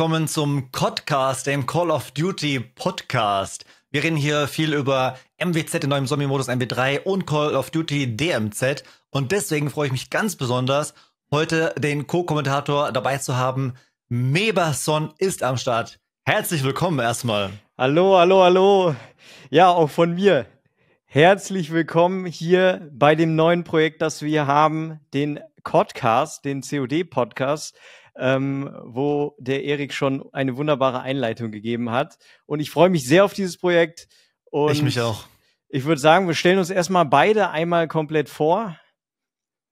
willkommen zum Podcast, dem Call of Duty Podcast. Wir reden hier viel über MWZ in neuem Zombie-Modus MW3 und Call of Duty DMZ. Und deswegen freue ich mich ganz besonders, heute den Co-Kommentator dabei zu haben. Meberson ist am Start. Herzlich willkommen erstmal. Hallo, hallo, hallo. Ja, auch von mir. Herzlich willkommen hier bei dem neuen Projekt, das wir haben, den Podcast, den COD-Podcast ähm, wo der Erik schon eine wunderbare Einleitung gegeben hat. Und ich freue mich sehr auf dieses Projekt. Und ich mich auch. Ich würde sagen, wir stellen uns erstmal beide einmal komplett vor.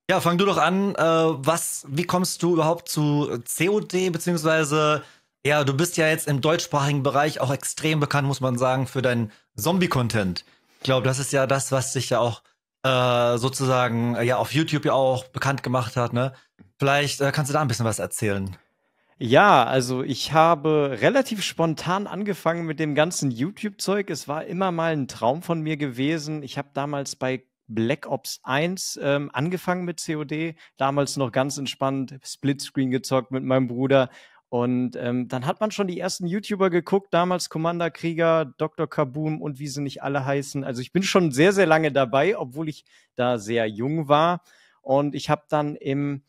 Ja, fang du doch an. Äh, was, wie kommst du überhaupt zu COD, beziehungsweise ja, du bist ja jetzt im deutschsprachigen Bereich auch extrem bekannt, muss man sagen, für deinen Zombie-Content. Ich glaube, das ist ja das, was dich ja auch äh, sozusagen ja auf YouTube ja auch bekannt gemacht hat, ne? Vielleicht äh, kannst du da ein bisschen was erzählen. Ja, also ich habe relativ spontan angefangen mit dem ganzen YouTube-Zeug. Es war immer mal ein Traum von mir gewesen. Ich habe damals bei Black Ops 1 ähm, angefangen mit COD, damals noch ganz entspannt Splitscreen gezockt mit meinem Bruder. Und ähm, dann hat man schon die ersten YouTuber geguckt, damals Commander Krieger, Dr. Kaboom und wie sie nicht alle heißen. Also ich bin schon sehr, sehr lange dabei, obwohl ich da sehr jung war. Und ich habe dann im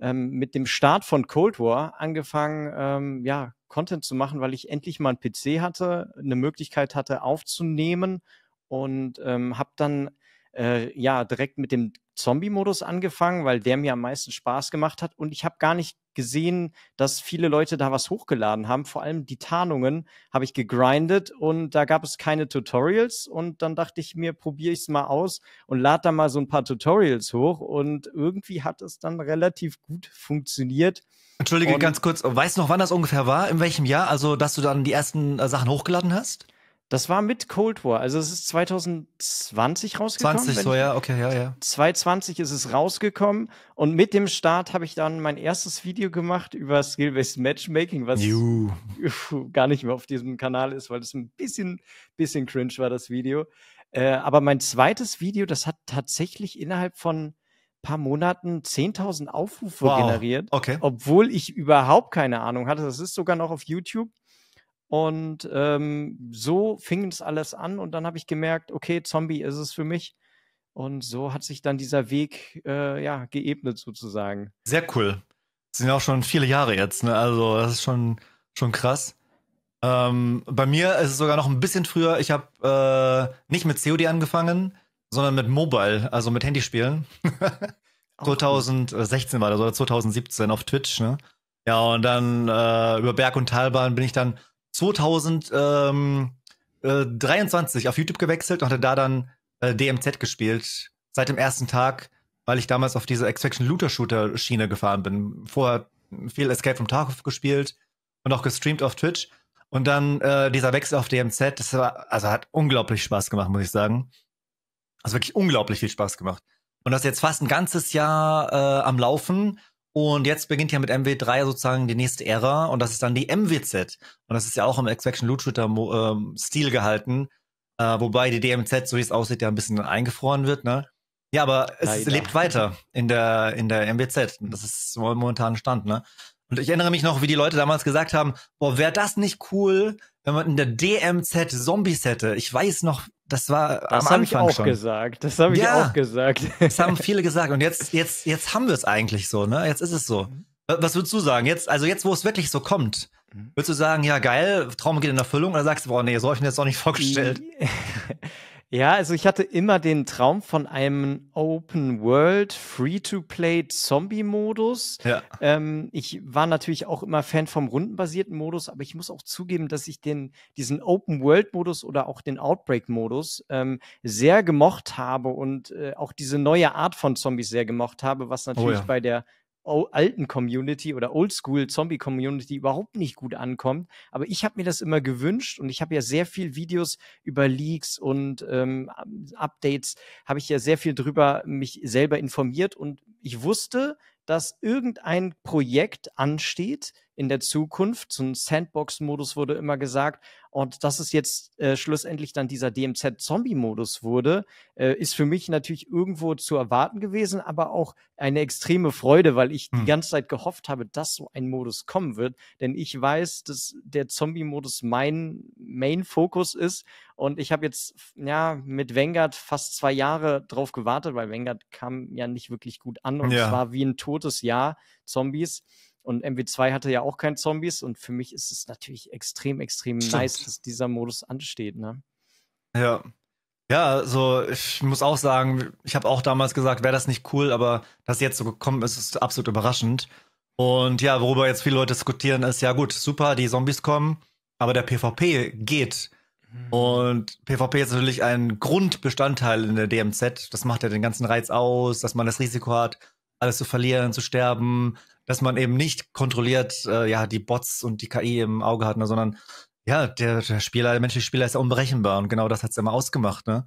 ähm, mit dem Start von Cold War angefangen, ähm, ja, Content zu machen, weil ich endlich mal einen PC hatte, eine Möglichkeit hatte aufzunehmen und ähm, habe dann äh, ja direkt mit dem Zombie-Modus angefangen, weil der mir am meisten Spaß gemacht hat. Und ich habe gar nicht gesehen, dass viele Leute da was hochgeladen haben. Vor allem die Tarnungen habe ich gegrindet und da gab es keine Tutorials. Und dann dachte ich mir, probiere ich es mal aus und lade da mal so ein paar Tutorials hoch. Und irgendwie hat es dann relativ gut funktioniert. Entschuldige, und ganz kurz, weißt du noch, wann das ungefähr war? In welchem Jahr? Also, dass du dann die ersten äh, Sachen hochgeladen hast? Das war mit Cold War. Also es ist 2020 rausgekommen. 20 so, ja, okay, ja, ja. 2020 ist es rausgekommen und mit dem Start habe ich dann mein erstes Video gemacht über Skill-Based Matchmaking, was Juh. gar nicht mehr auf diesem Kanal ist, weil es ein bisschen, bisschen cringe war, das Video. Äh, aber mein zweites Video, das hat tatsächlich innerhalb von paar Monaten 10.000 Aufrufe wow. generiert, okay. obwohl ich überhaupt keine Ahnung hatte. Das ist sogar noch auf YouTube. Und ähm, so fing es alles an und dann habe ich gemerkt, okay, Zombie ist es für mich. Und so hat sich dann dieser Weg äh, ja, geebnet sozusagen. Sehr cool. Das sind ja auch schon viele Jahre jetzt, ne? Also das ist schon, schon krass. Ähm, bei mir ist es sogar noch ein bisschen früher. Ich habe äh, nicht mit COD angefangen, sondern mit Mobile, also mit Handyspielen. 2016 war das oder 2017 auf Twitch, ne? Ja, und dann äh, über Berg- und Talbahn bin ich dann 2023 ähm, äh, auf YouTube gewechselt und hatte da dann äh, DMZ gespielt. Seit dem ersten Tag, weil ich damals auf diese Extraction Looter Shooter Schiene gefahren bin. Vorher viel Escape from Tarkov gespielt und auch gestreamt auf Twitch. Und dann äh, dieser Wechsel auf DMZ, das war, also hat unglaublich Spaß gemacht, muss ich sagen. Also wirklich unglaublich viel Spaß gemacht. Und das jetzt fast ein ganzes Jahr äh, am Laufen und jetzt beginnt ja mit MW3 sozusagen die nächste Ära und das ist dann die MWZ. Und das ist ja auch im Extraction Loot Shooter ähm, Stil gehalten, äh, wobei die DMZ, so wie es aussieht, ja ein bisschen eingefroren wird, ne? Ja, aber es Leider. lebt weiter in der in der MWZ. Das ist momentan Stand, ne? Und ich erinnere mich noch, wie die Leute damals gesagt haben, boah, wäre das nicht cool, wenn man in der DMZ Zombies hätte. Ich weiß noch, das war das am Anfang ich auch schon. gesagt. Das habe ich ja, auch gesagt. Das haben viele gesagt. Und jetzt, jetzt, jetzt haben wir es eigentlich so, ne? Jetzt ist es so. Mhm. Was würdest du sagen? Jetzt, also jetzt, wo es wirklich so kommt, mhm. würdest du sagen, ja, geil, Traum geht in Erfüllung? Oder sagst du, boah, nee, so habe ich mir das auch nicht vorgestellt? Ja, also ich hatte immer den Traum von einem Open World, Free-to-Play Zombie-Modus. Ja. Ähm, ich war natürlich auch immer Fan vom rundenbasierten Modus, aber ich muss auch zugeben, dass ich den, diesen Open World-Modus oder auch den Outbreak-Modus ähm, sehr gemocht habe und äh, auch diese neue Art von Zombies sehr gemocht habe, was natürlich oh ja. bei der alten Community oder Oldschool-Zombie-Community überhaupt nicht gut ankommt. Aber ich habe mir das immer gewünscht und ich habe ja sehr viel Videos über Leaks und ähm, Updates, habe ich ja sehr viel drüber mich selber informiert und ich wusste, dass irgendein Projekt ansteht, in der Zukunft. So ein Sandbox-Modus wurde immer gesagt. Und dass es jetzt äh, schlussendlich dann dieser DMZ-Zombie-Modus wurde, äh, ist für mich natürlich irgendwo zu erwarten gewesen, aber auch eine extreme Freude, weil ich hm. die ganze Zeit gehofft habe, dass so ein Modus kommen wird. Denn ich weiß, dass der Zombie-Modus mein Main-Fokus ist. Und ich habe jetzt ja mit Vanguard fast zwei Jahre drauf gewartet, weil Vanguard kam ja nicht wirklich gut an und es war wie ein totes Jahr Zombies. Und MW2 hatte ja auch kein Zombies und für mich ist es natürlich extrem, extrem Stimmt. nice, dass dieser Modus ansteht, ne? Ja. Ja, also ich muss auch sagen, ich habe auch damals gesagt, wäre das nicht cool, aber dass jetzt so gekommen ist, ist absolut überraschend. Und ja, worüber jetzt viele Leute diskutieren, ist ja gut, super, die Zombies kommen, aber der PvP geht. Mhm. Und PvP ist natürlich ein Grundbestandteil in der DMZ. Das macht ja den ganzen Reiz aus, dass man das Risiko hat, alles zu verlieren, zu sterben, dass man eben nicht kontrolliert, äh, ja, die Bots und die KI im Auge hat, ne, sondern ja, der, der Spieler, der menschliche Spieler ist ja unberechenbar und genau das hat es immer ausgemacht, ne?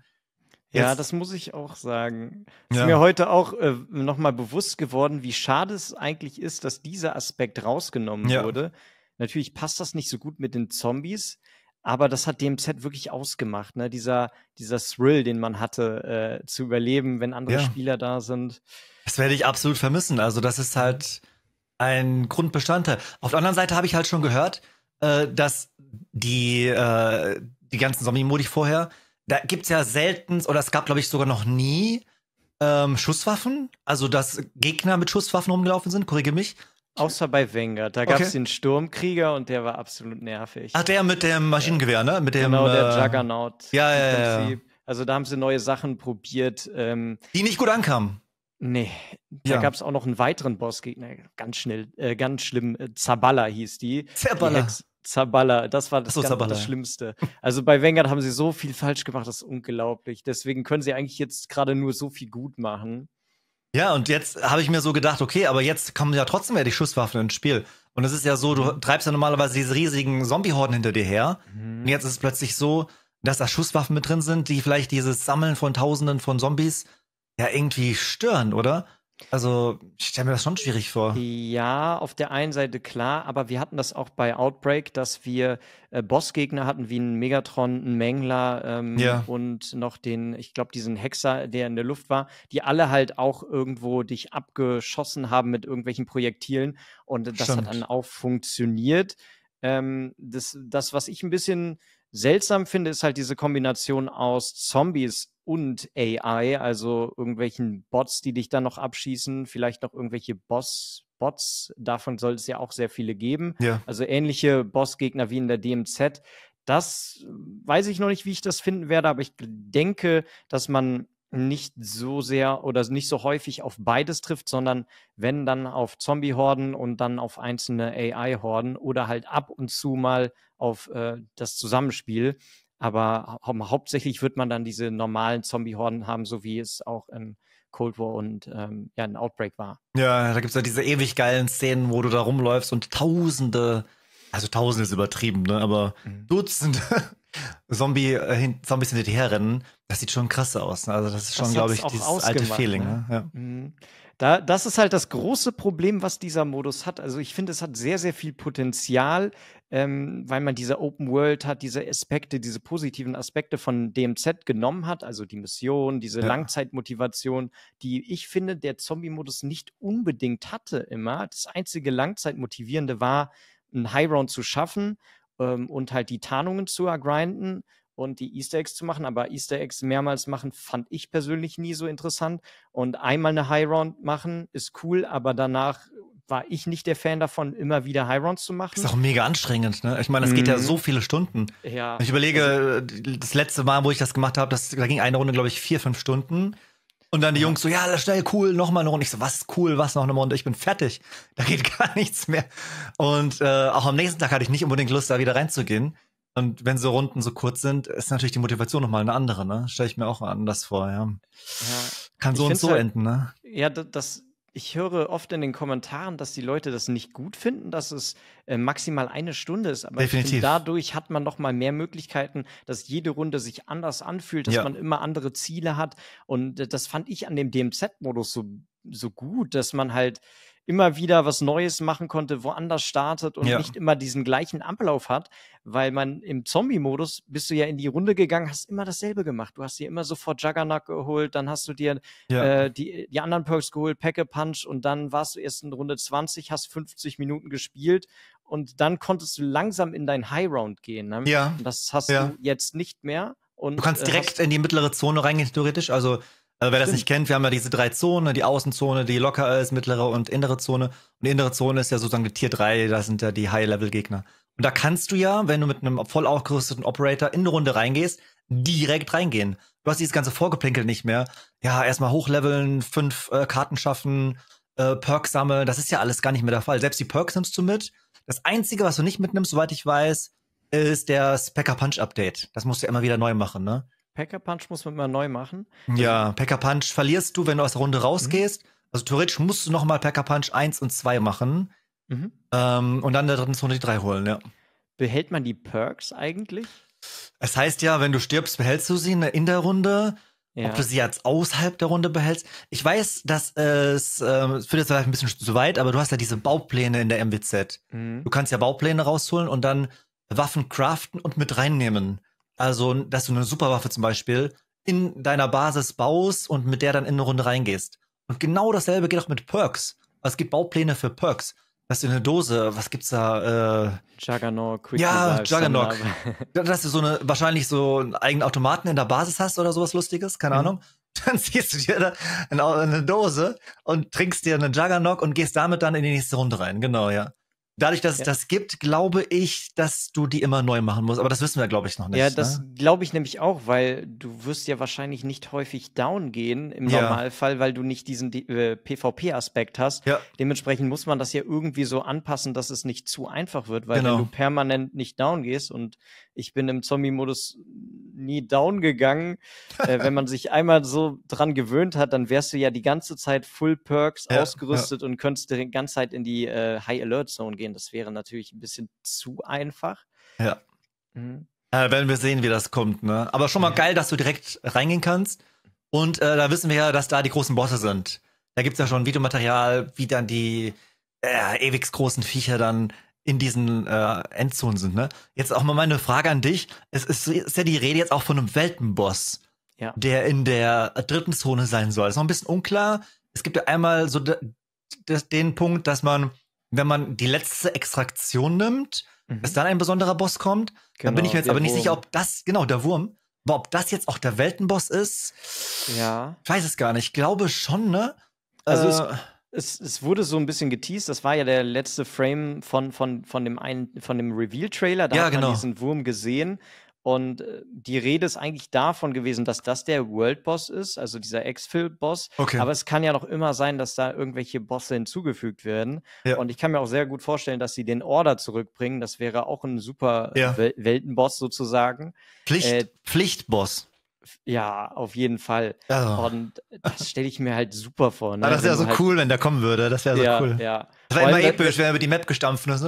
Ja, das muss ich auch sagen. Ist ja. mir heute auch äh, nochmal bewusst geworden, wie schade es eigentlich ist, dass dieser Aspekt rausgenommen ja. wurde. Natürlich passt das nicht so gut mit den Zombies, aber das hat DMZ wirklich ausgemacht, ne? Dieser, dieser Thrill, den man hatte, äh, zu überleben, wenn andere ja. Spieler da sind. Das werde ich absolut vermissen. Also, das ist halt ein Grundbestandteil. Auf der anderen Seite habe ich halt schon gehört, äh, dass die, äh, die ganzen Zombie-Modi vorher, da gibt es ja selten, oder es gab, glaube ich, sogar noch nie ähm, Schusswaffen. Also, dass Gegner mit Schusswaffen rumgelaufen sind, korrigiere mich. Außer bei Wenger, Da gab es den Sturmkrieger und der war absolut nervig. Ach, der mit dem Maschinengewehr, ne? Mit dem, genau, der äh, Juggernaut. Ja, ja, ja. Also da haben sie neue Sachen probiert. Ähm, die nicht gut ankamen. Nee, da ja. gab es auch noch einen weiteren Bossgegner, ganz schnell, äh, ganz schlimm, äh, Zaballa hieß die. Zaballa. Die Zabala, das war das, so, Zabala. das Schlimmste. Also bei Vanguard haben sie so viel falsch gemacht, das ist unglaublich. Deswegen können sie eigentlich jetzt gerade nur so viel gut machen. Ja, und jetzt habe ich mir so gedacht, okay, aber jetzt kommen ja trotzdem wieder die Schusswaffen ins Spiel. Und es ist ja so, du treibst ja normalerweise diese riesigen Zombie-Horden hinter dir her. Mhm. Und jetzt ist es plötzlich so, dass da Schusswaffen mit drin sind, die vielleicht dieses Sammeln von Tausenden von Zombies ja irgendwie stören, oder? Also, ich stelle mir das schon schwierig vor. Ja, auf der einen Seite klar, aber wir hatten das auch bei Outbreak, dass wir äh, Bossgegner hatten wie einen Megatron, einen Mängler ähm, ja. und noch den, ich glaube, diesen Hexer, der in der Luft war, die alle halt auch irgendwo dich abgeschossen haben mit irgendwelchen Projektilen und das Stimmt. hat dann auch funktioniert. Ähm, das, das, was ich ein bisschen seltsam finde, ist halt diese Kombination aus Zombies und AI, also irgendwelchen Bots, die dich dann noch abschießen, vielleicht noch irgendwelche Boss, Bots, davon soll es ja auch sehr viele geben. Ja. Also ähnliche Bossgegner wie in der DMZ. Das äh, weiß ich noch nicht, wie ich das finden werde, aber ich denke, dass man nicht so sehr oder nicht so häufig auf beides trifft, sondern wenn dann auf Zombie-Horden und dann auf einzelne AI-Horden oder halt ab und zu mal auf äh, das Zusammenspiel. Aber hau hauptsächlich wird man dann diese normalen Zombie-Horden haben, so wie es auch in Cold War und ähm, ja, in Outbreak war. Ja, da gibt es ja diese ewig geilen Szenen, wo du da rumläufst und tausende, also tausende ist übertrieben, ne? aber mhm. Dutzende Zombie, äh, Zombies herrennen. Das sieht schon krass aus. Ne? Also das ist schon, glaube ich, dieses alte Feeling. Ne? ne? Ja. Mhm. Da, das ist halt das große Problem, was dieser Modus hat. Also ich finde, es hat sehr, sehr viel Potenzial, ähm, weil man diese Open World hat, diese Aspekte, diese positiven Aspekte von DMZ genommen hat, also die Mission, diese ja. Langzeitmotivation, die ich finde, der Zombie-Modus nicht unbedingt hatte immer. Das einzige Langzeitmotivierende war, einen High Round zu schaffen ähm, und halt die Tarnungen zu ergrinden und die Easter Eggs zu machen. Aber Easter Eggs mehrmals machen fand ich persönlich nie so interessant. Und einmal eine High Round machen ist cool, aber danach war ich nicht der Fan davon, immer wieder High Rounds zu machen. Ist auch mega anstrengend, ne? Ich meine, das geht mhm. ja so viele Stunden. Ja. Ich überlege, also, das letzte Mal, wo ich das gemacht habe, da ging eine Runde, glaube ich, vier, fünf Stunden. Und dann die ja. Jungs so, ja, schnell, cool, nochmal eine Runde. Ich so, was cool, was noch eine Runde? Ich bin fertig. Da geht gar nichts mehr. Und äh, auch am nächsten Tag hatte ich nicht unbedingt Lust, da wieder reinzugehen. Und wenn so Runden so kurz sind, ist natürlich die Motivation nochmal eine andere, ne? Stelle ich mir auch anders vor, ja. ja Kann so und so halt, enden, ne? Ja, das, ich höre oft in den Kommentaren, dass die Leute das nicht gut finden, dass es äh, maximal eine Stunde ist. Aber find, dadurch hat man nochmal mehr Möglichkeiten, dass jede Runde sich anders anfühlt, dass ja. man immer andere Ziele hat. Und äh, das fand ich an dem DMZ-Modus so, so gut, dass man halt immer wieder was Neues machen konnte, woanders startet und ja. nicht immer diesen gleichen Ablauf hat, weil man im Zombie-Modus bist du ja in die Runde gegangen, hast immer dasselbe gemacht. Du hast dir immer sofort Juggernaut geholt, dann hast du dir ja. äh, die, die anderen Perks geholt, Pack-a-Punch und dann warst du erst in Runde 20, hast 50 Minuten gespielt und dann konntest du langsam in dein High-Round gehen. Ne? Ja. Und das hast ja. du jetzt nicht mehr. Und, du kannst äh, direkt in die mittlere Zone reingehen, theoretisch. Also also wer Stimmt. das nicht kennt, wir haben ja diese drei Zonen, die Außenzone, die locker ist, mittlere und innere Zone. Und die innere Zone ist ja sozusagen die Tier 3, da sind ja die High-Level-Gegner. Und da kannst du ja, wenn du mit einem voll ausgerüsteten Operator in eine Runde reingehst, direkt reingehen. Du hast dieses ganze Vorgeplänkel nicht mehr. Ja, erstmal hochleveln, fünf äh, Karten schaffen, äh, Perks sammeln, das ist ja alles gar nicht mehr der Fall. Selbst die Perks nimmst du mit. Das Einzige, was du nicht mitnimmst, soweit ich weiß, ist der Specker Punch Update. Das musst du ja immer wieder neu machen, ne? Packer Punch muss man immer neu machen. Also ja, Packer Punch verlierst du, wenn du aus der Runde mhm. rausgehst. Mhm. Also theoretisch musst du nochmal Packer Punch 1 und 2 machen. Mhm. Ähm, und dann der dritten Runde die 3 holen, ja. Behält man die Perks eigentlich? Es heißt ja, wenn du stirbst, behältst du sie in der Runde. Ja. Ob du sie jetzt außerhalb der Runde behältst. Ich weiß, dass es, äh, es führt jetzt vielleicht ein bisschen zu weit, aber du hast ja diese Baupläne in der MWZ. Mhm. Du kannst ja Baupläne rausholen und dann Waffen craften und mit reinnehmen. Also, dass du eine Superwaffe zum Beispiel in deiner Basis baust und mit der dann in eine Runde reingehst. Und genau dasselbe geht auch mit Perks. Es gibt Baupläne für Perks. Dass du eine Dose, was gibt's da? Äh, Juggernaut, Quick Ja, Juggernaut. dass du so eine, wahrscheinlich so einen eigenen Automaten in der Basis hast oder sowas Lustiges, keine mhm. Ahnung. Dann ziehst du dir eine, eine Dose und trinkst dir einen Juggernaut und gehst damit dann in die nächste Runde rein. Genau, ja dadurch, dass ja. es das gibt, glaube ich, dass du die immer neu machen musst. Aber das wissen wir, glaube ich, noch nicht. Ja, ne? das ne? glaube ich nämlich auch, weil du wirst ja wahrscheinlich nicht häufig down gehen im ja. Normalfall, weil du nicht diesen äh, PvP-Aspekt hast. Ja. Dementsprechend muss man das ja irgendwie so anpassen, dass es nicht zu einfach wird, weil genau. wenn du permanent nicht down gehst und ich bin im Zombie-Modus nie down gegangen. äh, wenn man sich einmal so dran gewöhnt hat, dann wärst du ja die ganze Zeit Full Perks ausgerüstet und könntest die ganze Zeit in die äh, High Alert Zone gehen gehen. Das wäre natürlich ein bisschen zu einfach. Ja. Mhm. Äh, werden wir sehen, wie das kommt. Ne? Aber schon mal ja. geil, dass du direkt reingehen kannst. Und äh, da wissen wir ja, dass da die großen Bosse sind. Da gibt es ja schon Videomaterial, wie dann die äh, ewig großen Viecher dann in diesen äh, Endzonen sind. Ne? Jetzt auch mal meine Frage an dich. Es ist, ist ja die Rede jetzt auch von einem Weltenboss, ja. der in der äh, dritten Zone sein soll. Das ist noch ein bisschen unklar. Es gibt ja einmal so den Punkt, dass man wenn man die letzte Extraktion nimmt, mhm. dass dann ein besonderer Boss kommt. Genau, dann bin genau, ich mir jetzt aber Wurm. nicht sicher, ob das, genau, der Wurm, aber ob das jetzt auch der Weltenboss ist. Ja. Ich weiß es gar nicht. Ich glaube schon, ne? Also äh, es, es, es, wurde so ein bisschen geteased. Das war ja der letzte Frame von, von, von dem, einen, von dem Reveal-Trailer. Da ja, hat man genau. diesen Wurm gesehen. Und äh, die Rede ist eigentlich davon gewesen, dass das der World Boss ist, also dieser Exfil-Boss. Okay. Aber es kann ja noch immer sein, dass da irgendwelche Bosse hinzugefügt werden. Ja. Und ich kann mir auch sehr gut vorstellen, dass sie den Order zurückbringen. Das wäre auch ein super ja. Wel Weltenboss sozusagen. Pflicht, äh, Pflichtboss. Ja, auf jeden Fall. Also. Und das stelle ich mir halt super vor. Ne? Aber ah, das wäre so halt cool, wenn der kommen würde. Das wäre so ja, cool. Ja. Das wäre immer episch, wenn er über die Map gestampft ist.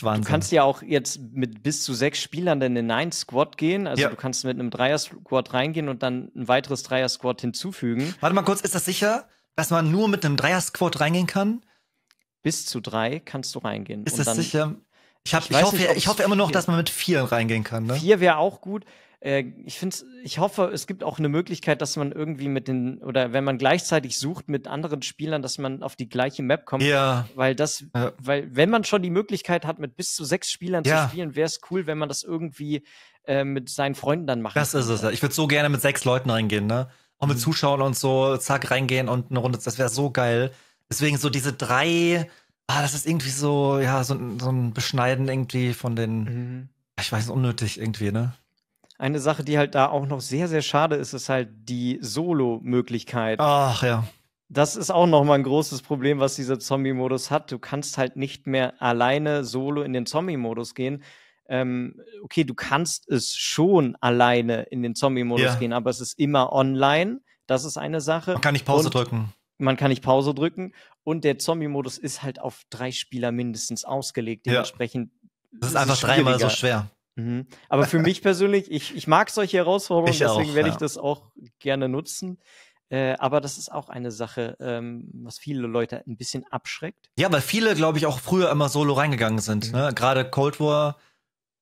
Du kannst ja auch jetzt mit bis zu sechs Spielern in den Nine-Squad gehen. Also ja. du kannst mit einem Dreier-Squad reingehen und dann ein weiteres Dreier-Squad hinzufügen. Warte mal kurz, ist das sicher, dass man nur mit einem Dreier-Squad reingehen kann? Bis zu drei kannst du reingehen. Ist das sicher? Ich, hab, ich, ich, hoffe, nicht, ich hoffe immer noch, dass man mit vier reingehen kann. Ne? Vier wäre auch gut äh, ich finde, ich hoffe, es gibt auch eine Möglichkeit, dass man irgendwie mit den, oder wenn man gleichzeitig sucht mit anderen Spielern, dass man auf die gleiche Map kommt. Ja. Weil das, ja. weil, wenn man schon die Möglichkeit hat, mit bis zu sechs Spielern ja. zu spielen, wäre es cool, wenn man das irgendwie äh, mit seinen Freunden dann macht. Das ist es. Ich würde so gerne mit sechs Leuten reingehen, ne? Auch mit mhm. Zuschauern und so, zack, reingehen und eine Runde, das wäre so geil. Deswegen so diese drei, ah, das ist irgendwie so, ja, so, so ein Beschneiden irgendwie von den, mhm. ich weiß, unnötig irgendwie, ne? Eine Sache, die halt da auch noch sehr, sehr schade ist, ist halt die Solo-Möglichkeit. Ach ja. Das ist auch nochmal ein großes Problem, was dieser Zombie-Modus hat. Du kannst halt nicht mehr alleine solo in den Zombie-Modus gehen. Ähm, okay, du kannst es schon alleine in den Zombie-Modus ja. gehen, aber es ist immer online. Das ist eine Sache. Man kann nicht Pause Und drücken. Man kann nicht Pause drücken. Und der Zombie-Modus ist halt auf drei Spieler mindestens ausgelegt. Dementsprechend. Ja. Das ist, ist einfach dreimal so schwer. Mhm. Aber für mich persönlich, ich, ich mag solche Herausforderungen, ich deswegen auch, werde ja. ich das auch gerne nutzen. Äh, aber das ist auch eine Sache, ähm, was viele Leute ein bisschen abschreckt. Ja, weil viele, glaube ich, auch früher immer solo reingegangen sind. Mhm. Ne? Gerade Cold War,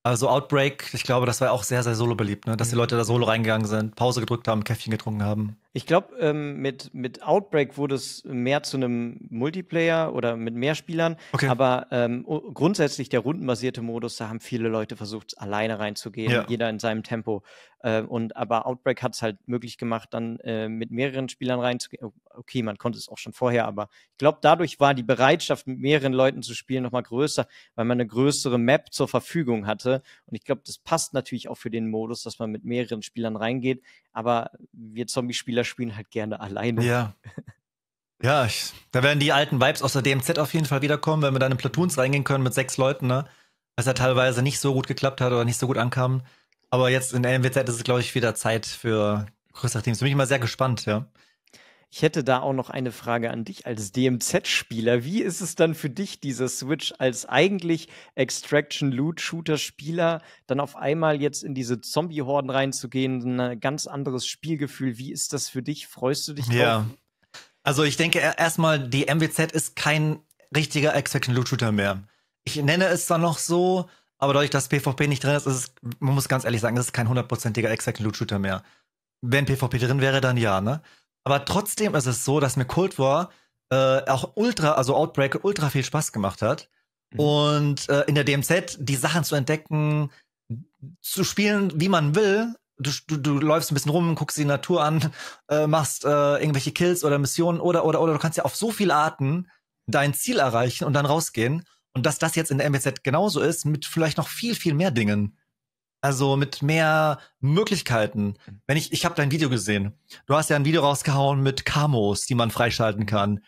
also Outbreak, ich glaube, das war auch sehr, sehr solo beliebt, ne? dass die mhm. Leute da solo reingegangen sind, Pause gedrückt haben, Käffchen getrunken haben. Ich glaube, ähm, mit, mit Outbreak wurde es mehr zu einem Multiplayer oder mit mehr Spielern. Okay. Aber ähm, grundsätzlich der rundenbasierte Modus, da haben viele Leute versucht, alleine reinzugehen, ja. jeder in seinem Tempo. Äh, und aber Outbreak hat es halt möglich gemacht, dann äh, mit mehreren Spielern reinzugehen. Okay, man konnte es auch schon vorher, aber ich glaube, dadurch war die Bereitschaft, mit mehreren Leuten zu spielen, nochmal größer, weil man eine größere Map zur Verfügung hatte. Und ich glaube, das passt natürlich auch für den Modus, dass man mit mehreren Spielern reingeht. Aber wir Zombie-Spieler spielen halt gerne alleine. Ja. Ja, ich, da werden die alten Vibes aus der DMZ auf jeden Fall wiederkommen, wenn wir dann in Platoons reingehen können mit sechs Leuten, ne? Was ja teilweise nicht so gut geklappt hat oder nicht so gut ankam. Aber jetzt in der MWZ ist es, glaube ich, wieder Zeit für größere Teams. Bin ich mal sehr gespannt, ja. Ich hätte da auch noch eine Frage an dich als DMZ-Spieler. Wie ist es dann für dich, dieser Switch als eigentlich Extraction-Loot-Shooter-Spieler dann auf einmal jetzt in diese Zombie-Horden reinzugehen? Ein ganz anderes Spielgefühl. Wie ist das für dich? Freust du dich drauf? Ja. Also ich denke erstmal, die MWZ ist kein richtiger Extraction-Loot-Shooter mehr. Ich nenne es dann noch so, aber dadurch, dass PvP nicht drin ist, ist es, man muss ganz ehrlich sagen, es ist kein hundertprozentiger Extraction-Loot-Shooter mehr. Wenn PvP drin wäre, dann ja, ne? Aber trotzdem ist es so, dass mir Cold War äh, auch ultra, also Outbreak ultra viel Spaß gemacht hat. Mhm. Und äh, in der DMZ die Sachen zu entdecken, zu spielen, wie man will. Du, du, du läufst ein bisschen rum, guckst die Natur an, äh, machst äh, irgendwelche Kills oder Missionen oder, oder, oder du kannst ja auf so viele Arten dein Ziel erreichen und dann rausgehen. Und dass das jetzt in der MBZ genauso ist, mit vielleicht noch viel, viel mehr Dingen. Also mit mehr Möglichkeiten. Mhm. Wenn ich, ich habe dein Video gesehen. Du hast ja ein Video rausgehauen mit Camos, die man freischalten mhm. kann.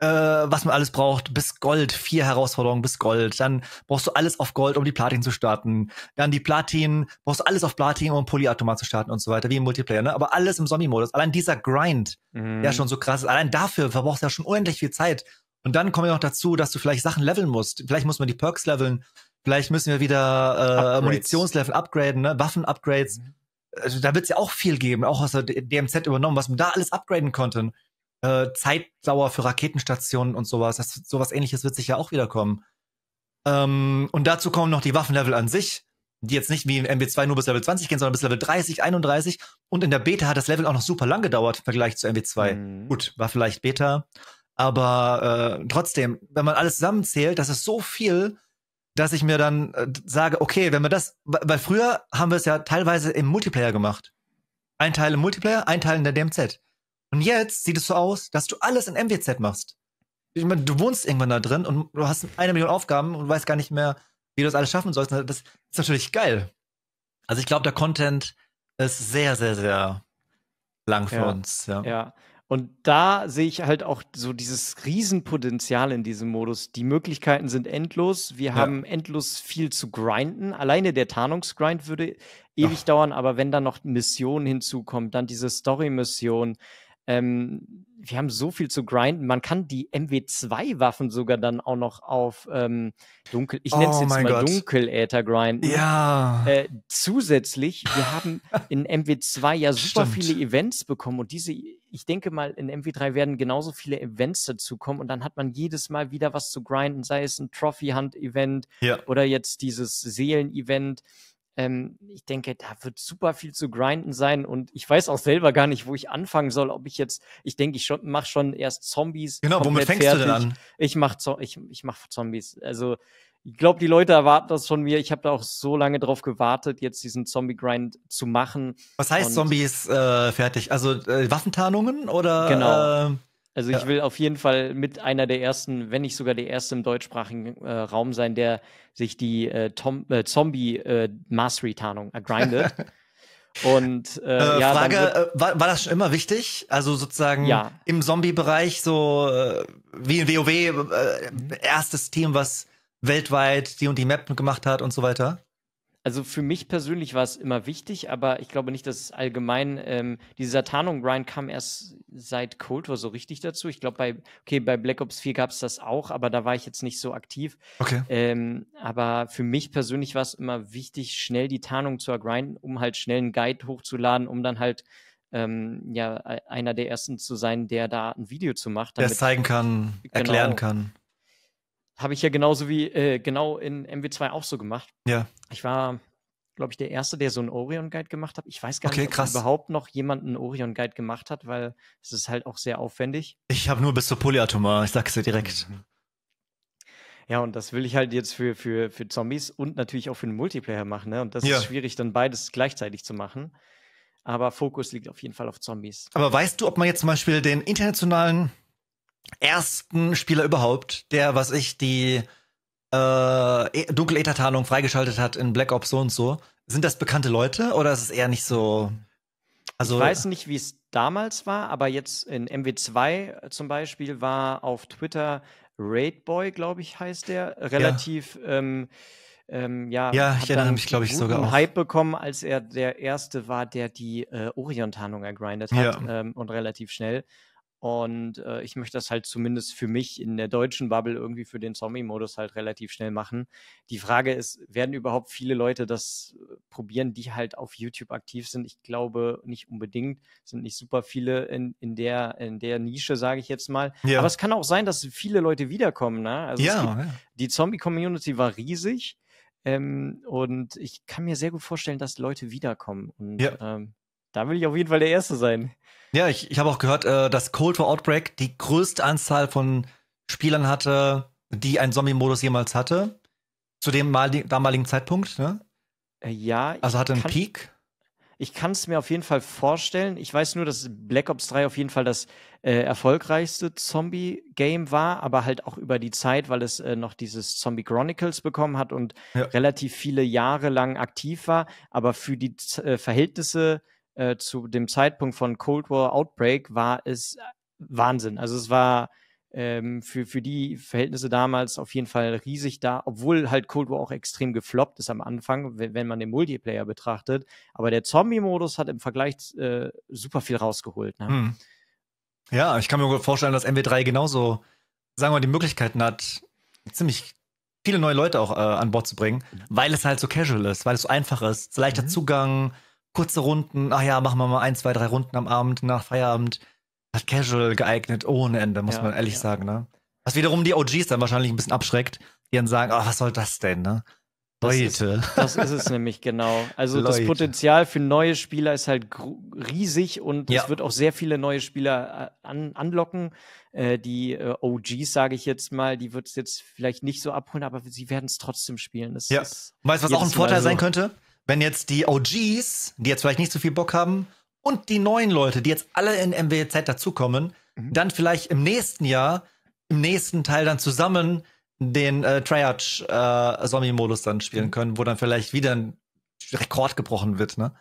Äh, was man alles braucht, bis Gold, vier Herausforderungen bis Gold. Dann brauchst du alles auf Gold, um die Platin zu starten. Dann die Platin, brauchst du alles auf Platin, um Polyautomat zu starten und so weiter, wie im Multiplayer, ne? Aber alles im Zombie-Modus. Allein dieser Grind, mhm. der schon so krass ist. Allein dafür verbrauchst du ja schon unendlich viel Zeit. Und dann kommen ja noch dazu, dass du vielleicht Sachen leveln musst. Vielleicht muss man die Perks leveln. Vielleicht müssen wir wieder äh, Munitionslevel upgraden, ne? Waffen-Upgrades. Mhm. Also, da wird es ja auch viel geben, auch aus der DMZ übernommen, was man da alles upgraden konnte. Äh, Zeitdauer für Raketenstationen und sowas. Das, sowas ähnliches wird sicher auch wieder kommen. Ähm, und dazu kommen noch die Waffenlevel an sich, die jetzt nicht wie in MW2 nur bis Level 20 gehen, sondern bis Level 30, 31. Und in der Beta hat das Level auch noch super lang gedauert im Vergleich zu MW2. Mhm. Gut, war vielleicht Beta. Aber äh, trotzdem, wenn man alles zusammenzählt, das ist so viel, dass ich mir dann äh, sage, okay, wenn wir das, weil früher haben wir es ja teilweise im Multiplayer gemacht. Ein Teil im Multiplayer, ein Teil in der DMZ. Und jetzt sieht es so aus, dass du alles in MWZ machst. Ich meine, du wohnst irgendwann da drin und du hast eine Million Aufgaben und weißt gar nicht mehr, wie du das alles schaffen sollst. Das ist natürlich geil. Also ich glaube, der Content ist sehr, sehr, sehr lang für ja, uns. Ja. ja. Und da sehe ich halt auch so dieses Riesenpotenzial in diesem Modus. Die Möglichkeiten sind endlos. Wir ja. haben endlos viel zu grinden. Alleine der Tarnungsgrind würde ewig Ach. dauern, aber wenn da noch Missionen hinzukommen, dann diese Story-Mission, ähm, wir haben so viel zu grinden. Man kann die MW2-Waffen sogar dann auch noch auf ähm, Dunkel, ich nenne es oh jetzt mal Dunkeläther grinden. Ja. Äh, zusätzlich, wir haben in MW2 ja super Stimmt. viele Events bekommen und diese, ich denke mal, in MW3 werden genauso viele Events dazukommen und dann hat man jedes Mal wieder was zu grinden, sei es ein Trophy-Hunt-Event ja. oder jetzt dieses Seelen-Event ähm, ich denke, da wird super viel zu grinden sein und ich weiß auch selber gar nicht, wo ich anfangen soll. Ob ich jetzt, ich denke, ich schon, mache schon erst Zombies. Genau, womit fängst fertig. du denn an? Ich mache ich, ich mach Zombies. Also ich glaube, die Leute erwarten das von mir. Ich habe da auch so lange drauf gewartet, jetzt diesen Zombie-Grind zu machen. Was heißt und Zombies äh, fertig? Also äh, Waffentarnungen oder? Genau. Äh also ja. ich will auf jeden Fall mit einer der ersten, wenn nicht sogar der erste im deutschsprachigen äh, Raum sein, der sich die äh, äh, Zombie-Mastery-Tarnung ergrindet. Und äh, äh, ja, Frage, wird, äh, war, war das schon immer wichtig? Also sozusagen ja. im Zombie-Bereich, so äh, wie in WoW, äh, mhm. erstes Team, was weltweit die und die Map gemacht hat und so weiter? Also für mich persönlich war es immer wichtig, aber ich glaube nicht, dass es allgemein ähm, diese Satanum-Grind kam erst seit Cold War so richtig dazu. Ich glaube, bei, okay, bei Black Ops 4 gab es das auch, aber da war ich jetzt nicht so aktiv. Okay. Ähm, aber für mich persönlich war es immer wichtig, schnell die Tarnung zu ergrinden, um halt schnell einen Guide hochzuladen, um dann halt ähm, ja, e-, einer der ersten zu sein, der da ein Video zu macht. Der es zeigen kann, genau, erklären kann. Habe ich ja genauso wie, äh, genau in MW2 auch so gemacht. Ja. Ich war, glaube ich, der Erste, der so einen Orion-Guide gemacht hat. Ich weiß gar okay, nicht, ob krass. überhaupt noch jemand einen Orion-Guide gemacht hat, weil es ist halt auch sehr aufwendig. Ich habe nur bis zur Polyatomar, ich sag's dir direkt. Mhm. Ja, und das will ich halt jetzt für, für, für Zombies und natürlich auch für den Multiplayer machen. Ne? Und das ja. ist schwierig, dann beides gleichzeitig zu machen. Aber Fokus liegt auf jeden Fall auf Zombies. Aber weißt du, ob man jetzt zum Beispiel den internationalen ersten Spieler überhaupt, der, was ich, die äh, e-, dunkle Äthertarnung freigeschaltet hat in Black Ops so und so. Sind das bekannte Leute oder ist es eher nicht so? Also, ich weiß nicht, wie es damals war, aber jetzt in MW2 äh, zum Beispiel war auf Twitter Raidboy, glaube ich, heißt der, relativ. Ja. Ähm, ähm, ja, ja ich erinnere mich, glaube ich, sogar auch. Hype bekommen, als er der Erste war, der die äh, Orion-Tarnung ergrindet hat ja. ähm, und relativ schnell. Und äh, ich möchte das halt zumindest für mich in der deutschen Bubble irgendwie für den Zombie-Modus halt relativ schnell machen. Die Frage ist, werden überhaupt viele Leute das äh, probieren, die halt auf YouTube aktiv sind? Ich glaube nicht unbedingt. sind nicht super viele in, in, der, in der Nische, sage ich jetzt mal. Ja. Aber es kann auch sein, dass viele Leute wiederkommen. Ne? Also ja, gibt, ja. Die Zombie-Community war riesig. Ähm, und ich kann mir sehr gut vorstellen, dass Leute wiederkommen. Und, ja. Ähm, da will ich auf jeden Fall der Erste sein. Ja, ich, ich habe auch gehört, äh, dass Cold War Outbreak die größte Anzahl von Spielern hatte, die einen Zombie-Modus jemals hatte. Zu dem mal, damaligen Zeitpunkt, ne? Äh, ja. Also hatte einen kann, Peak. Ich kann es mir auf jeden Fall vorstellen. Ich weiß nur, dass Black Ops 3 auf jeden Fall das äh, erfolgreichste Zombie-Game war, aber halt auch über die Zeit, weil es äh, noch dieses Zombie Chronicles bekommen hat und ja. relativ viele Jahre lang aktiv war. Aber für die äh, Verhältnisse äh, zu dem Zeitpunkt von Cold War Outbreak war es äh, Wahnsinn. Also es war ähm, für, für die Verhältnisse damals auf jeden Fall riesig da, obwohl halt Cold War auch extrem gefloppt ist am Anfang, wenn, wenn man den Multiplayer betrachtet. Aber der Zombie-Modus hat im Vergleich äh, super viel rausgeholt. Ne? Hm. Ja, ich kann mir vorstellen, dass MW3 genauso, sagen wir mal, die Möglichkeiten hat, ziemlich viele neue Leute auch äh, an Bord zu bringen, weil es halt so casual ist, weil es so einfach ist, so leichter mhm. Zugang, kurze Runden, ach ja, machen wir mal ein, zwei, drei Runden am Abend, nach Feierabend. Hat Casual geeignet, ohne Ende, muss ja, man ehrlich ja. sagen, ne? Was wiederum die OGs dann wahrscheinlich ein bisschen abschreckt, die dann sagen, ach, was soll das denn, ne? Das Leute. Ist, das ist es nämlich genau. Also Leute. das Potenzial für neue Spieler ist halt riesig und ja. es wird auch sehr viele neue Spieler äh, an anlocken. Äh, die äh, OGs, sage ich jetzt mal, die wird es jetzt vielleicht nicht so abholen, aber sie werden es trotzdem spielen. Das ja. Ist weißt du, was auch ein Vorteil so. sein könnte? wenn jetzt die OGs, die jetzt vielleicht nicht so viel Bock haben, und die neuen Leute, die jetzt alle in MWZ dazukommen, mhm. dann vielleicht im nächsten Jahr, im nächsten Teil dann zusammen den äh, Triarch-Zombie-Modus äh, dann spielen mhm. können, wo dann vielleicht wieder ein Rekord gebrochen wird, ne?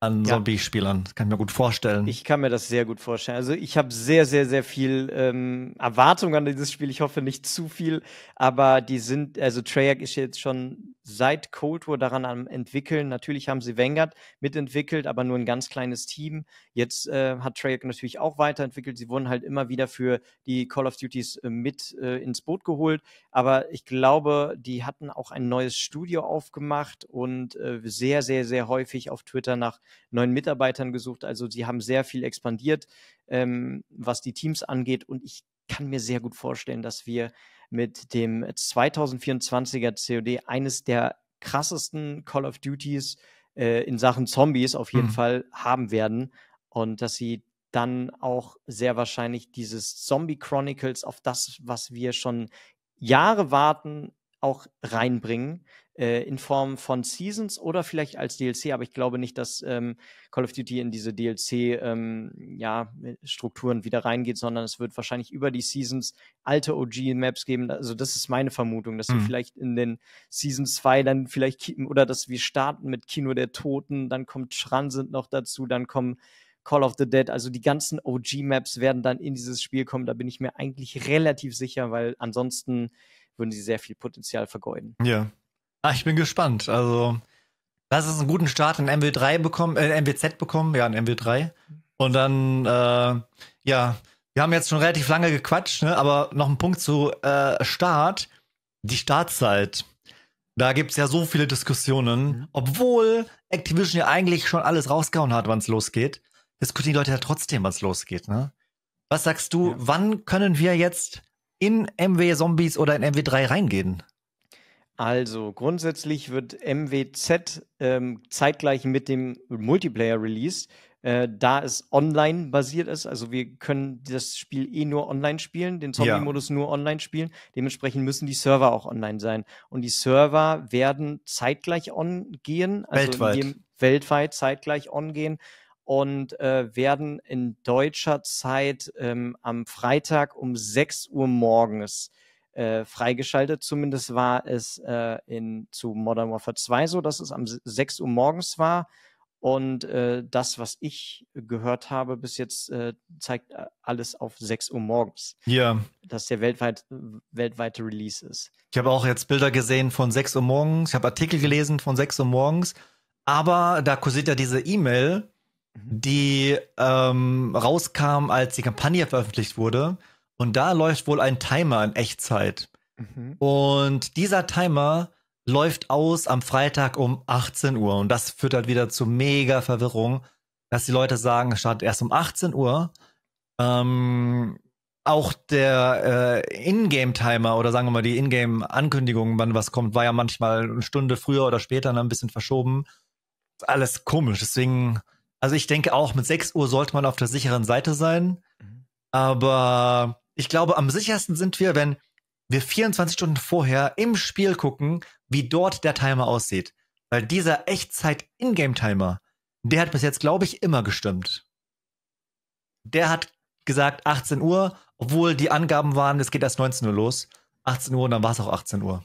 An ja. Zombie-Spielern. Kann ich mir gut vorstellen. Ich kann mir das sehr gut vorstellen. Also ich habe sehr, sehr, sehr viel ähm, Erwartung an dieses Spiel. Ich hoffe nicht zu viel, aber die sind, also Treyarch ist jetzt schon seit Cold War daran am entwickeln. Natürlich haben sie Vanguard mitentwickelt, aber nur ein ganz kleines Team. Jetzt äh, hat Treyarch natürlich auch weiterentwickelt. Sie wurden halt immer wieder für die Call of Duties äh, mit äh, ins Boot geholt. Aber ich glaube, die hatten auch ein neues Studio aufgemacht und äh, sehr, sehr, sehr häufig auf Twitter nach neuen Mitarbeitern gesucht. Also sie haben sehr viel expandiert, ähm, was die Teams angeht. Und ich kann mir sehr gut vorstellen, dass wir mit dem 2024er COD eines der krassesten Call of Duties äh, in Sachen Zombies auf jeden mhm. Fall haben werden und dass sie dann auch sehr wahrscheinlich dieses Zombie Chronicles auf das, was wir schon Jahre warten, auch reinbringen äh, in Form von Seasons oder vielleicht als DLC, aber ich glaube nicht, dass ähm, Call of Duty in diese DLC-Strukturen ähm, ja, wieder reingeht, sondern es wird wahrscheinlich über die Seasons alte OG-Maps geben. Also das ist meine Vermutung, dass mhm. wir vielleicht in den Season 2 dann vielleicht, oder dass wir starten mit Kino der Toten, dann kommt Transit noch dazu, dann kommen Call of the Dead, also die ganzen OG-Maps werden dann in dieses Spiel kommen, da bin ich mir eigentlich relativ sicher, weil ansonsten würden sie sehr viel Potenzial vergeuden. Ja. Ah, ich bin gespannt. Also, lass uns einen guten Start in MW3 bekommen, äh, MWZ bekommen, ja, in MW3. Und dann, äh, ja, wir haben jetzt schon relativ lange gequatscht, ne? aber noch ein Punkt zu äh, Start. Die Startzeit. Da gibt es ja so viele Diskussionen, mhm. obwohl Activision ja eigentlich schon alles rausgehauen hat, wann es losgeht. Diskutieren die Leute ja trotzdem, wann es losgeht. Ne? Was sagst du, ja. wann können wir jetzt in MW Zombies oder in MW3 reingehen? Also grundsätzlich wird MWZ ähm, zeitgleich mit dem Multiplayer released, äh, da es online basiert ist. Also wir können das Spiel eh nur online spielen, den Zombie-Modus ja. nur online spielen. Dementsprechend müssen die Server auch online sein. Und die Server werden zeitgleich on gehen, also weltweit, weltweit zeitgleich on gehen und äh, werden in deutscher Zeit ähm, am Freitag um 6 Uhr morgens äh, freigeschaltet. Zumindest war es äh, in, zu Modern Warfare 2 so, dass es am 6 Uhr morgens war. Und äh, das, was ich gehört habe bis jetzt, äh, zeigt äh, alles auf 6 Uhr morgens. Ja. Dass der weltweit, weltweite Release ist. Ich habe auch jetzt Bilder gesehen von 6 Uhr morgens. Ich habe Artikel gelesen von 6 Uhr morgens. Aber da kursiert ja diese E-Mail, Mhm. die ähm, rauskam, als die Kampagne veröffentlicht wurde. Und da läuft wohl ein Timer in Echtzeit. Mhm. Und dieser Timer läuft aus am Freitag um 18 Uhr. Und das führt halt wieder zu mega Verwirrung, dass die Leute sagen, es startet erst um 18 Uhr. Ähm, auch der äh, Ingame-Timer oder sagen wir mal die Ingame-Ankündigung, wann was kommt, war ja manchmal eine Stunde früher oder später dann ein bisschen verschoben. Alles komisch. Deswegen also ich denke auch, mit 6 Uhr sollte man auf der sicheren Seite sein. Mhm. Aber ich glaube, am sichersten sind wir, wenn wir 24 Stunden vorher im Spiel gucken, wie dort der Timer aussieht. Weil dieser Echtzeit-Ingame-Timer, der hat bis jetzt, glaube ich, immer gestimmt. Der hat gesagt 18 Uhr, obwohl die Angaben waren, es geht erst 19 Uhr los. 18 Uhr und dann war es auch 18 Uhr.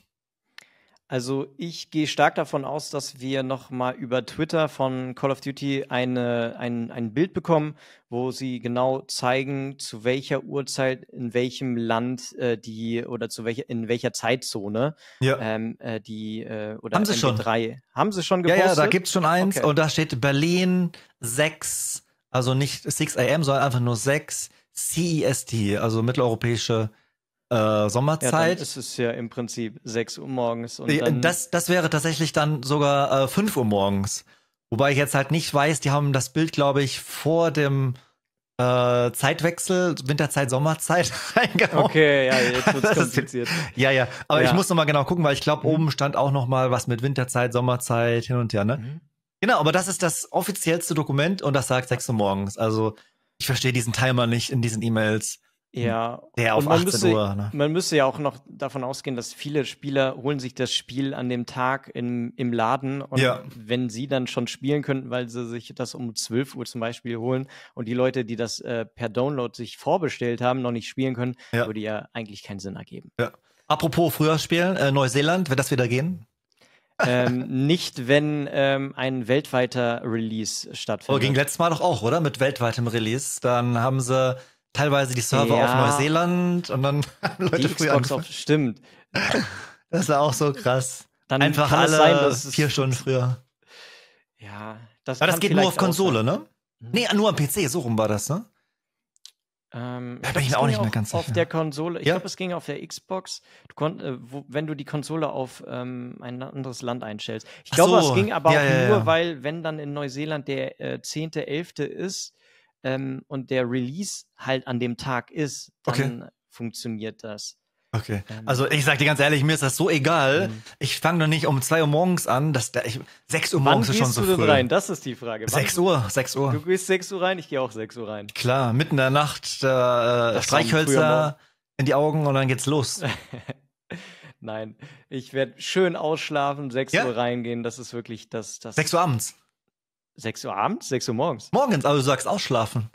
Also ich gehe stark davon aus, dass wir nochmal über Twitter von Call of Duty eine, ein, ein Bild bekommen, wo sie genau zeigen, zu welcher Uhrzeit in welchem Land äh, die oder zu welcher in welcher Zeitzone ja. ähm, äh, die äh, oder haben sie MG3. schon haben sie schon gepostet? Ja, ja da gibt's schon eins okay. und da steht Berlin 6, also nicht 6 AM, sondern einfach nur 6 CEST, also mitteleuropäische äh, Sommerzeit. Ja, dann ist es ja im Prinzip 6 Uhr morgens. Und dann das, das wäre tatsächlich dann sogar äh, 5 Uhr morgens. Wobei ich jetzt halt nicht weiß, die haben das Bild, glaube ich, vor dem äh, Zeitwechsel, Winterzeit, Sommerzeit reingehauen. Okay, ja, jetzt wird's kompliziert. ja, ja, aber ja. ich muss nochmal genau gucken, weil ich glaube, mhm. oben stand auch nochmal was mit Winterzeit, Sommerzeit, hin und her, ne? Mhm. Genau, aber das ist das offiziellste Dokument und das sagt 6 Uhr morgens. Also ich verstehe diesen Timer nicht in diesen E-Mails. Mhm. Ja. Der auf und man 18 müsste, Uhr. Ne? Man müsste ja auch noch davon ausgehen, dass viele Spieler holen sich das Spiel an dem Tag im, im Laden und ja. wenn sie dann schon spielen könnten, weil sie sich das um 12 Uhr zum Beispiel holen und die Leute, die das äh, per Download sich vorbestellt haben, noch nicht spielen können, ja. würde ja eigentlich keinen Sinn ergeben. Ja. Apropos früher spielen, äh, Neuseeland, wird das wieder gehen? ähm, nicht, wenn ähm, ein weltweiter Release stattfindet. Oh, ging letztes Mal doch auch, oder? Mit weltweitem Release. Dann haben sie teilweise die Server ja. auf Neuseeland und dann haben Leute die früh Xbox auf, Stimmt. Das war auch so krass. Dann Einfach alle sein, vier Stunden früher. Ja, das, Aber das geht nur auf Konsole, ne? Mhm. Nee, nur am PC, so rum war das, ne? Ähm, ich bin ich auch nicht mehr ganz auf sicher. Auf der Konsole, ich ja? glaube, es ging auf der Xbox, du konnt, äh, wo, wenn du die Konsole auf ähm, ein anderes Land einstellst. Ich glaube, so. es ging aber ja, auch ja, nur, weil, wenn dann in Neuseeland der äh, 10.11. ist, ähm, und der Release halt an dem Tag ist, dann okay. funktioniert das. Okay. Ähm, also ich sag dir ganz ehrlich, mir ist das so egal. Mhm. Ich fange doch nicht um 2 Uhr morgens an. Das, ich, 6 Uhr morgens Wann ist schon so früh. Wann gehst du rein? Das ist die Frage. Wann 6 Uhr, 6 Uhr. Du gehst 6 Uhr rein, ich gehe auch 6 Uhr rein. Klar, mitten in der Nacht, äh, Streichhölzer in die Augen und dann geht's los. Nein, ich werde schön ausschlafen, 6 ja? Uhr reingehen. Das ist wirklich das. das 6 Uhr abends? 6 Uhr abends, 6 Uhr morgens. Morgens, aber du sagst ausschlafen.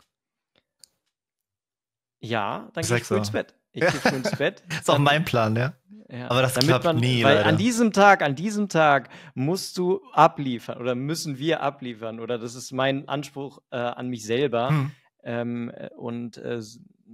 Ja, dann gehe ich früh ins Bett. Ich gehe früh ins Bett. ist auch mein Plan, ja. ja aber das klappt man, nie. Weil leider. an diesem Tag, an diesem Tag musst du abliefern oder müssen wir abliefern oder das ist mein Anspruch äh, an mich selber. Hm. Ähm, und äh,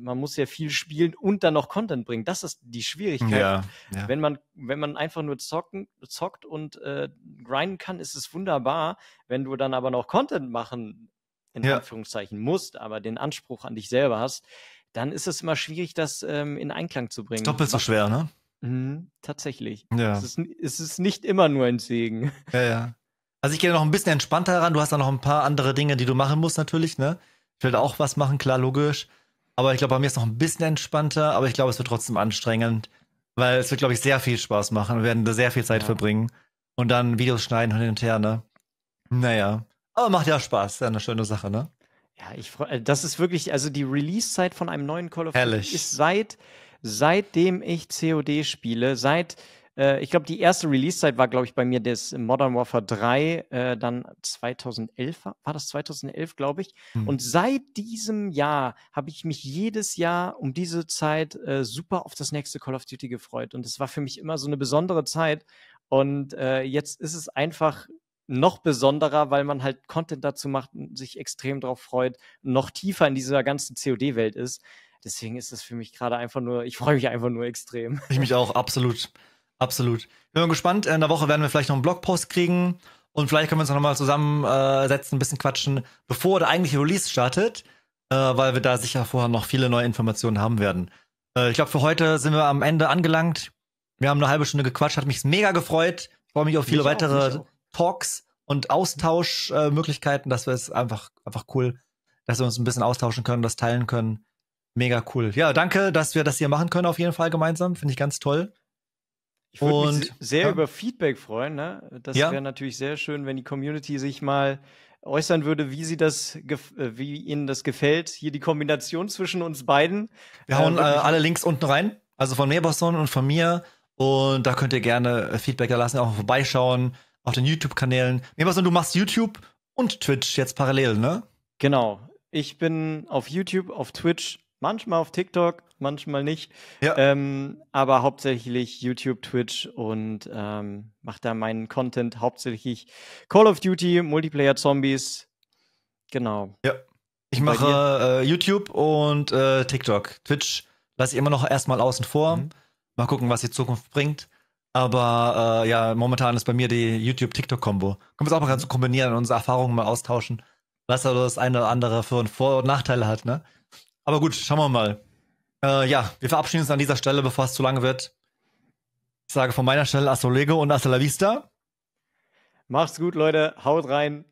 man muss ja viel spielen und dann noch Content bringen. Das ist die Schwierigkeit. Ja, ja. Wenn, man, wenn man einfach nur zocken, zockt und äh, grinden kann, ist es wunderbar. Wenn du dann aber noch Content machen, in ja. Anführungszeichen, musst, aber den Anspruch an dich selber hast, dann ist es immer schwierig, das ähm, in Einklang zu bringen. Doppelt so schwer, ne? Mhm, tatsächlich. Ja. Es ist, es ist nicht immer nur ein Segen. Ja, ja. Also ich gehe noch ein bisschen entspannter ran. Du hast da noch ein paar andere Dinge, die du machen musst natürlich, ne? Ich will da auch was machen, klar, logisch. Aber ich glaube, bei mir ist es noch ein bisschen entspannter, aber ich glaube, es wird trotzdem anstrengend, weil es wird, glaube ich, sehr viel Spaß machen. Wir werden da sehr viel Zeit ja. verbringen und dann Videos schneiden und interne. Naja. Aber macht ja Spaß, ja, eine schöne Sache, ne? Ja, ich freue äh, Das ist wirklich, also die Release-Zeit von einem neuen Call of Duty ist seit, seitdem ich COD spiele, seit äh, ich glaube, die erste Release-Zeit war, glaube ich, bei mir das Modern Warfare 3, äh, dann 2011, war das 2011, glaube ich. Mhm. Und seit diesem Jahr habe ich mich jedes Jahr um diese Zeit äh, super auf das nächste Call of Duty gefreut. Und es war für mich immer so eine besondere Zeit. Und äh, jetzt ist es einfach noch besonderer, weil man halt Content dazu macht und sich extrem darauf freut, noch tiefer in dieser ganzen COD-Welt ist. Deswegen ist das für mich gerade einfach nur, ich freue mich einfach nur extrem. Ich mich auch, absolut. Absolut. Bin mal gespannt. In der Woche werden wir vielleicht noch einen Blogpost kriegen und vielleicht können wir uns noch mal zusammensetzen, ein bisschen quatschen, bevor der eigentliche Release startet, äh, weil wir da sicher vorher noch viele neue Informationen haben werden. Äh, ich glaube, für heute sind wir am Ende angelangt. Wir haben eine halbe Stunde gequatscht, hat mich mega gefreut. Ich freue mich auf viele ich weitere Talks und Austauschmöglichkeiten, dass wir es einfach, einfach cool, dass wir uns ein bisschen austauschen können, das teilen können. Mega cool. Ja, danke, dass wir das hier machen können, auf jeden Fall gemeinsam. Finde ich ganz toll. Ich würde mich sehr ja. über Feedback freuen. Ne? Das ja. wäre natürlich sehr schön, wenn die Community sich mal äußern würde, wie sie das, äh, wie ihnen das gefällt. Hier die Kombination zwischen uns beiden. Wir äh, hauen äh, alle Links unten rein, also von Meberson und von mir. Und da könnt ihr gerne äh, Feedback erlassen, auch vorbeischauen auf den YouTube-Kanälen. Meberson, du machst YouTube und Twitch jetzt parallel, ne? Genau. Ich bin auf YouTube, auf Twitch, manchmal auf TikTok manchmal nicht. Ja. Ähm, aber hauptsächlich YouTube, Twitch und ähm, mache da meinen Content hauptsächlich Call of Duty, Multiplayer Zombies. Genau. Ja. Ich mache äh, YouTube und äh, TikTok. Twitch lasse ich immer noch erstmal außen vor. Mhm. Mal gucken, was die Zukunft bringt. Aber äh, ja, momentan ist bei mir die YouTube-TikTok-Kombo. Können wir es auch mal ganz mhm. kombinieren und unsere Erfahrungen mal austauschen, was da das eine oder andere für einen Vor- und Nachteile hat, ne? Aber gut, schauen wir mal. Äh, ja, wir verabschieden uns an dieser Stelle, bevor es zu lange wird. Ich sage von meiner Stelle Asolego und Hasta la Vista. Macht's gut, Leute. Haut rein.